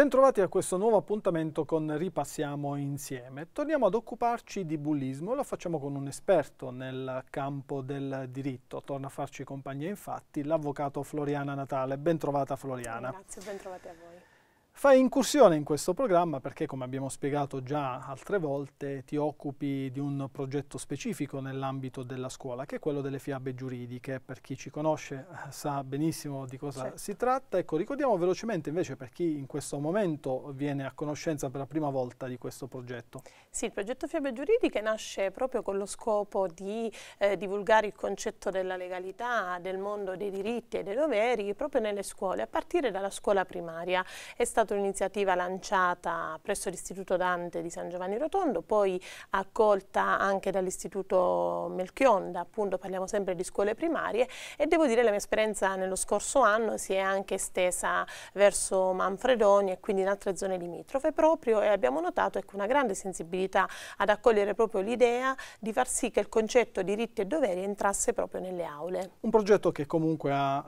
Bentrovati a questo nuovo appuntamento con Ripassiamo insieme. Torniamo ad occuparci di bullismo e lo facciamo con un esperto nel campo del diritto. Torna a farci compagnia infatti l'avvocato Floriana Natale. Bentrovata Floriana. Grazie, bentrovati a voi. Fai incursione in questo programma perché, come abbiamo spiegato già altre volte, ti occupi di un progetto specifico nell'ambito della scuola, che è quello delle fiabe giuridiche. Per chi ci conosce eh, sa benissimo di cosa certo. si tratta. Ecco, ricordiamo velocemente invece per chi in questo momento viene a conoscenza per la prima volta di questo progetto. Sì, il progetto Fiabe Giuridiche nasce proprio con lo scopo di eh, divulgare il concetto della legalità, del mondo dei diritti e dei doveri, proprio nelle scuole, a partire dalla scuola primaria. È stato stata un'iniziativa lanciata presso l'Istituto Dante di San Giovanni Rotondo, poi accolta anche dall'Istituto Melchionda, appunto parliamo sempre di scuole primarie e devo dire la mia esperienza nello scorso anno si è anche estesa verso Manfredoni e quindi in altre zone limitrofe proprio e abbiamo notato ecco, una grande sensibilità ad accogliere proprio l'idea di far sì che il concetto diritti e doveri entrasse proprio nelle aule. Un progetto che comunque ha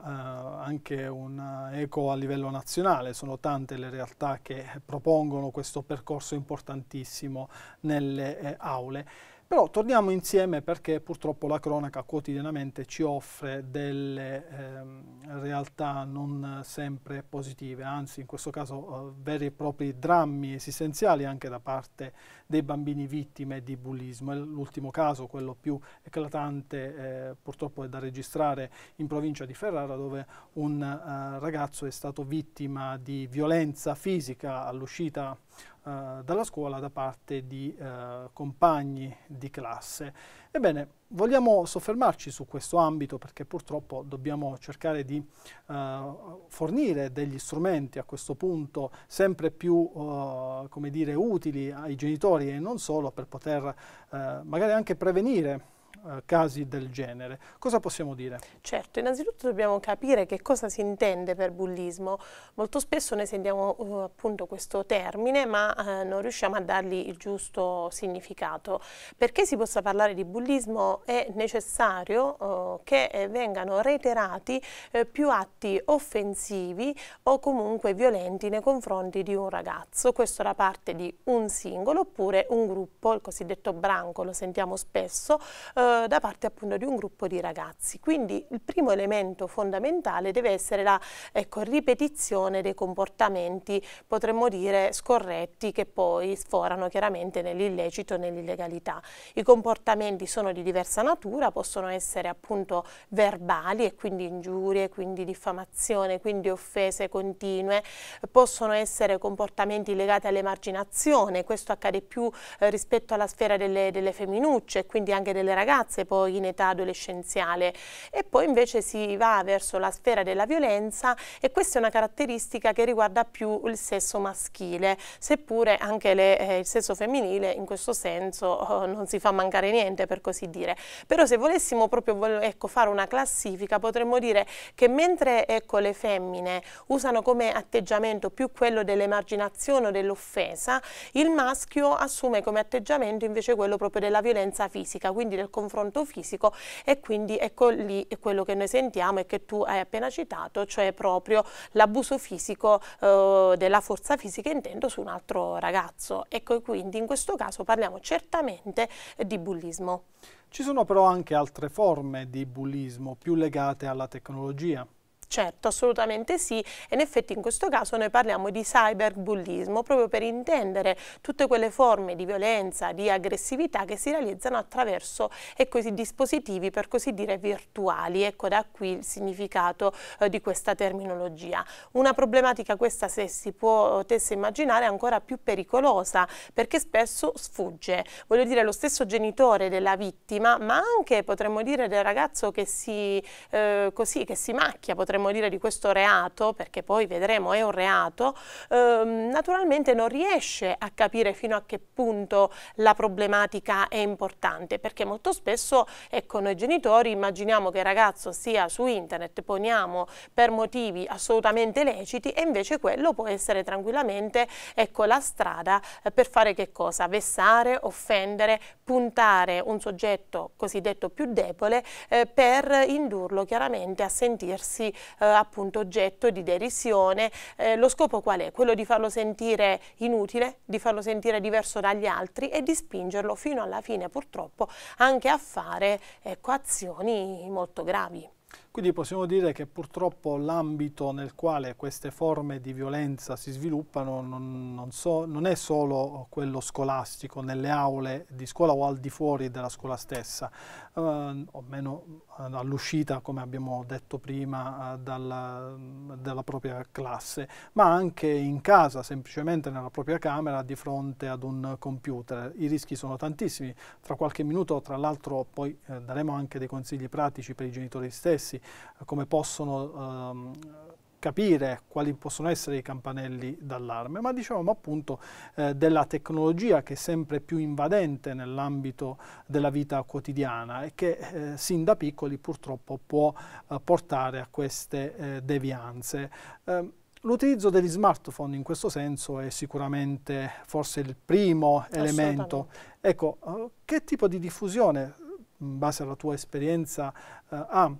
eh, anche un eco a livello nazionale, sono tante le realtà che propongono questo percorso importantissimo nelle eh, aule. Però torniamo insieme perché purtroppo la cronaca quotidianamente ci offre delle eh, realtà non sempre positive, anzi in questo caso eh, veri e propri drammi esistenziali anche da parte dei bambini vittime di bullismo. L'ultimo caso, quello più eclatante eh, purtroppo è da registrare in provincia di Ferrara dove un eh, ragazzo è stato vittima di violenza fisica all'uscita eh, dalla scuola da parte di eh, compagni di classe. Ebbene, vogliamo soffermarci su questo ambito perché purtroppo dobbiamo cercare di eh, fornire degli strumenti a questo punto sempre più eh, dire, utili ai genitori e non solo per poter magari anche prevenire eh, casi del genere. Cosa possiamo dire? Certo, innanzitutto dobbiamo capire che cosa si intende per bullismo. Molto spesso noi sentiamo uh, appunto questo termine, ma uh, non riusciamo a dargli il giusto significato. Perché si possa parlare di bullismo è necessario uh, che vengano reiterati più atti offensivi o comunque violenti nei confronti di un ragazzo. Questo da parte di un singolo oppure un gruppo, il cosiddetto branco, lo sentiamo spesso, eh, eh, da parte appunto di un gruppo di ragazzi. Quindi il primo elemento fondamentale deve essere la ecco, ripetizione dei comportamenti, potremmo dire scorretti, che poi sforano chiaramente nell'illecito e nell'illegalità. I comportamenti sono di diversa natura, possono essere appunto verbali e quindi ingiurie, quindi diffamazione, quindi offese continue, possono essere comportamenti legati all'emarginazione, questo accade più eh, rispetto alla sfera delle, delle femminucce, quindi anche delle ragazze ragazze poi in età adolescenziale e poi invece si va verso la sfera della violenza e questa è una caratteristica che riguarda più il sesso maschile, seppure anche le, eh, il sesso femminile in questo senso eh, non si fa mancare niente per così dire. Però se volessimo proprio ecco, fare una classifica potremmo dire che mentre ecco, le femmine usano come atteggiamento più quello dell'emarginazione o dell'offesa, il maschio assume come atteggiamento invece quello proprio della violenza fisica, quindi del confronto confronto fisico e quindi ecco lì quello che noi sentiamo e che tu hai appena citato, cioè proprio l'abuso fisico eh, della forza fisica intendo su un altro ragazzo. Ecco quindi in questo caso parliamo certamente di bullismo. Ci sono però anche altre forme di bullismo più legate alla tecnologia. Certo, assolutamente sì e in effetti in questo caso noi parliamo di cyberbullismo proprio per intendere tutte quelle forme di violenza, di aggressività che si realizzano attraverso ecco, dispositivi per così dire virtuali, ecco da qui il significato eh, di questa terminologia. Una problematica questa se si potesse immaginare, è ancora più pericolosa perché spesso sfugge, voglio dire lo stesso genitore della vittima ma anche potremmo dire del ragazzo che si, eh, così, che si macchia, potremmo potremmo dire di questo reato, perché poi vedremo è un reato, ehm, naturalmente non riesce a capire fino a che punto la problematica è importante, perché molto spesso ecco, noi genitori immaginiamo che il ragazzo sia su internet, poniamo per motivi assolutamente leciti e invece quello può essere tranquillamente ecco, la strada eh, per fare che cosa? Vessare, offendere, puntare un soggetto cosiddetto più debole eh, per indurlo chiaramente a sentirsi eh, appunto oggetto di derisione. Eh, lo scopo qual è? Quello di farlo sentire inutile, di farlo sentire diverso dagli altri e di spingerlo fino alla fine purtroppo anche a fare ecco, azioni molto gravi. Quindi possiamo dire che purtroppo l'ambito nel quale queste forme di violenza si sviluppano non, non, so, non, è solo quello scolastico, nelle aule di scuola o al di fuori della scuola stessa, eh, o meno eh, all'uscita, come abbiamo detto prima, eh, dalla, dalla propria classe, ma anche in casa, semplicemente nella propria camera di fronte ad un computer. I rischi sono tantissimi. Tra qualche minuto, tra l'altro, poi eh, daremo anche dei consigli pratici per i genitori stessi eh, come possono ehm, capire quali possono essere i campanelli d'allarme, ma diciamo appunto eh, della tecnologia che è sempre più invadente nell'ambito della vita quotidiana e che eh, sin da piccoli purtroppo può eh, portare a queste eh, devianze. Ehm, l'utilizzo degli smartphone in questo senso è sicuramente forse il primo elemento. Ecco, eh, che tipo di diffusione, in base alla tua esperienza, ha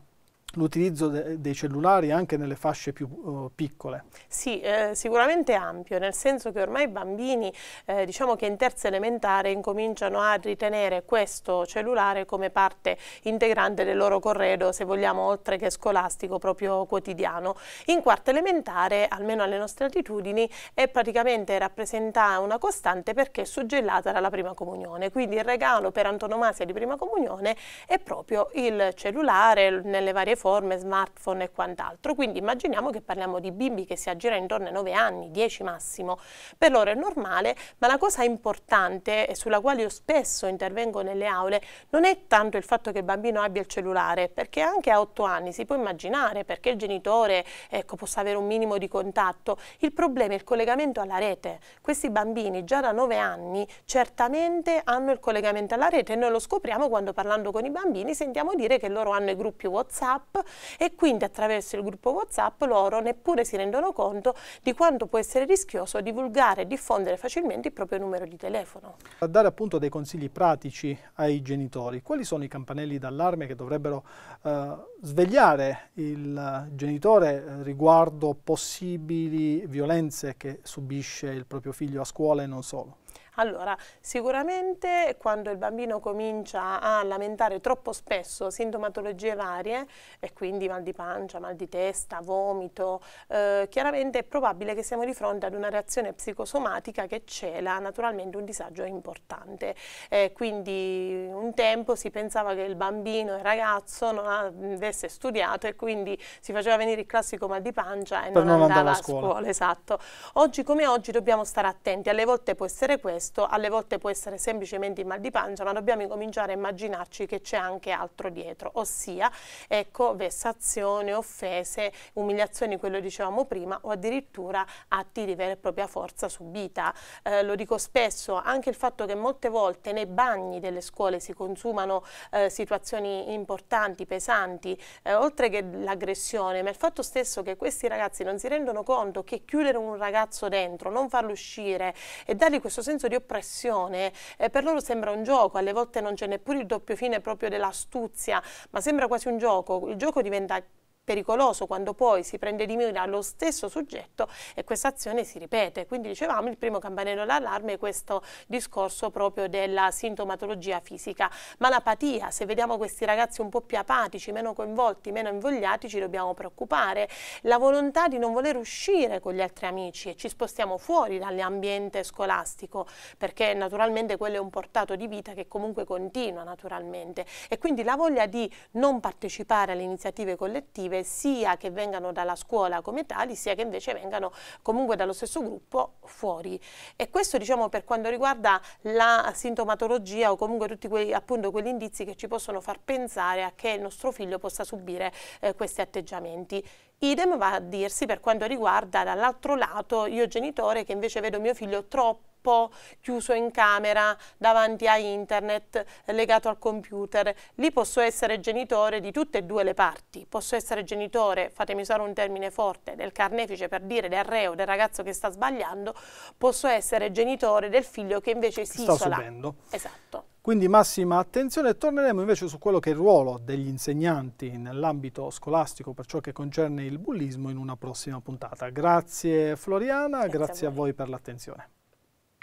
l'utilizzo de dei cellulari anche nelle fasce più uh, piccole? Sì, eh, sicuramente ampio, nel senso che ormai i bambini, eh, diciamo che in terza elementare, incominciano a ritenere questo cellulare come parte integrante del loro corredo, se vogliamo, oltre che scolastico, proprio quotidiano. In quarta elementare, almeno alle nostre altitudini, è praticamente rappresenta una costante perché è suggellata dalla prima comunione, quindi il regalo per antonomasia di prima comunione è proprio il cellulare nelle varie piattaforme, smartphone e quant'altro. Quindi immaginiamo che parliamo di bimbi che si aggirano intorno ai 9 anni, 10 massimo. Per loro è normale, ma la cosa importante e sulla quale io spesso intervengo nelle aule non è tanto il fatto che il bambino abbia il cellulare, perché anche a 8 anni si può immaginare perché il genitore ecco, possa avere un minimo di contatto. Il problema è il collegamento alla rete. Questi bambini già da 9 anni certamente hanno il collegamento alla rete e noi lo scopriamo quando parlando con i bambini sentiamo dire che loro hanno i gruppi WhatsApp Whatsapp e quindi attraverso il gruppo Whatsapp loro neppure si rendono conto di quanto può essere rischioso divulgare e diffondere facilmente il proprio numero di telefono. A dare appunto dei consigli pratici ai genitori, quali sono i campanelli d'allarme che dovrebbero eh, svegliare il genitore eh, riguardo possibili violenze che subisce il proprio figlio a scuola e non solo? Allora, sicuramente quando il bambino comincia a lamentare troppo spesso sintomatologie varie, e quindi mal di pancia, mal di testa, vomito, eh, chiaramente è probabile che siamo di fronte ad una reazione psicosomatica che cela naturalmente un disagio importante. Eh, quindi un tempo si pensava che il bambino, il ragazzo, non avesse studiato e quindi si faceva venire il classico mal di pancia e non, non, andava a scuola. scuola esatto. Oggi come oggi dobbiamo stare attenti, alle volte può essere questo questo alle volte può essere semplicemente il mal di pancia, ma dobbiamo incominciare a immaginarci che c'è anche altro dietro, ossia ecco, vessazione, offese, umiliazioni, quello dicevamo prima, o addirittura atti di vera e propria forza subita. Eh, lo dico spesso, anche il fatto che molte volte nei bagni delle scuole si consumano eh, situazioni importanti, pesanti, eh, oltre che l'aggressione, ma il fatto stesso che questi ragazzi non si rendono conto che chiudere un ragazzo dentro, non farlo uscire e dargli questo senso di di oppressione, eh, per loro sembra un gioco, alle volte non c'è neppure il doppio fine proprio dell'astuzia, ma sembra quasi un gioco, il gioco diventa pericoloso quando poi si prende di mira lo stesso soggetto e questa azione si ripete. Quindi dicevamo il primo campanello d'allarme è questo discorso proprio della sintomatologia fisica. Ma l'apatia, se vediamo questi ragazzi un po' più apatici, meno coinvolti, meno invogliati, ci dobbiamo preoccupare. La volontà di non voler uscire con gli altri amici e ci spostiamo fuori dall'ambiente scolastico perché naturalmente quello è un portato di vita che comunque continua naturalmente e quindi la voglia di non partecipare alle iniziative collettive educative sia che vengano dalla scuola come tali sia che invece vengano comunque dallo stesso gruppo fuori e questo diciamo per quanto riguarda la sintomatologia o comunque tutti quei, appunto, quegli indizi che ci possono far pensare a che il nostro figlio possa subire eh, questi atteggiamenti. Idem va a dirsi per quanto riguarda dall'altro lato io genitore che invece vedo mio figlio troppo po' chiuso in camera davanti a internet, legato al computer. Lì posso essere genitore di tutte e due le parti. Posso essere genitore, fatemi usare un termine forte, del carnefice per dire del reo, del ragazzo che sta sbagliando, posso essere genitore del figlio che invece si sta isola. Subendo. Esatto. Quindi massima attenzione, torneremo invece su quello che è il ruolo degli insegnanti nell'ambito scolastico per ciò che concerne il bullismo in una prossima puntata. Grazie Floriana, grazie, grazie a voi, a voi per l'attenzione.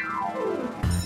Oh.